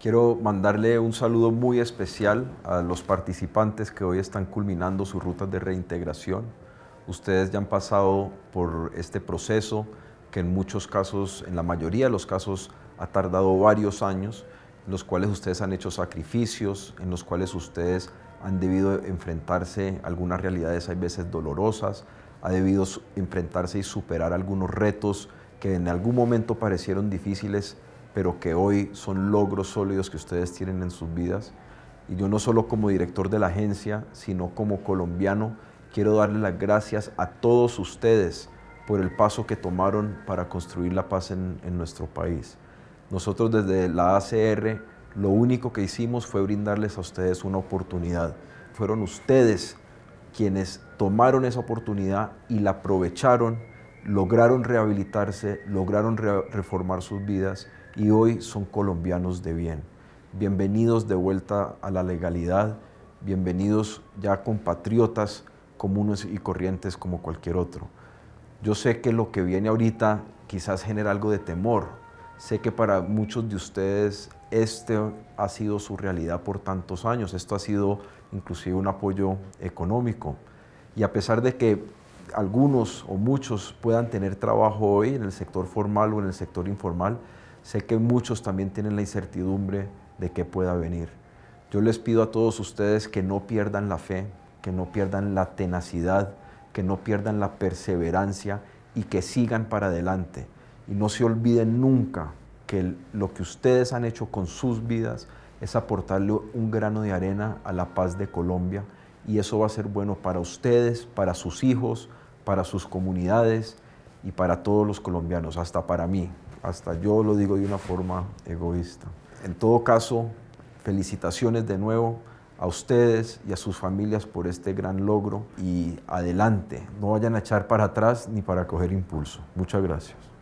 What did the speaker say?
Quiero mandarle un saludo muy especial a los participantes que hoy están culminando sus rutas de reintegración. Ustedes ya han pasado por este proceso que en muchos casos, en la mayoría de los casos, ha tardado varios años, en los cuales ustedes han hecho sacrificios, en los cuales ustedes han debido enfrentarse a algunas realidades, hay veces dolorosas, ha debido enfrentarse y superar algunos retos que en algún momento parecieron difíciles pero que hoy son logros sólidos que ustedes tienen en sus vidas. Y yo no solo como director de la agencia, sino como colombiano, quiero darle las gracias a todos ustedes por el paso que tomaron para construir la paz en, nuestro país. Nosotros desde la ACR lo único que hicimos fue brindarles a ustedes una oportunidad. Fueron ustedes quienes tomaron esa oportunidad y la aprovecharon lograron rehabilitarse, lograron reformar sus vidas y hoy son colombianos de bien. Bienvenidos de vuelta a la legalidad, bienvenidos ya compatriotas comunes y corrientes como cualquier otro. Yo sé que lo que viene ahorita quizás genera algo de temor. Sé que para muchos de ustedes este ha sido su realidad por tantos años. Esto ha sido inclusive un apoyo económico. Y a pesar de que algunos o muchos puedan tener trabajo hoy en el sector formal o en el sector informal, sé que muchos también tienen la incertidumbre de que pueda venir. Yo les pido a todos ustedes que no pierdan la fe, que no pierdan la tenacidad, que no pierdan la perseverancia y que sigan para adelante. Y no se olviden nunca que lo que ustedes han hecho con sus vidas es aportarle un grano de arena a la paz de Colombia y eso va a ser bueno para ustedes, para sus hijos, para sus comunidades y para todos los colombianos, hasta para mí, hasta yo lo digo de una forma egoísta. En todo caso, felicitaciones de nuevo a ustedes y a sus familias por este gran logro y adelante, no vayan a echar para atrás ni para coger impulso. Muchas gracias.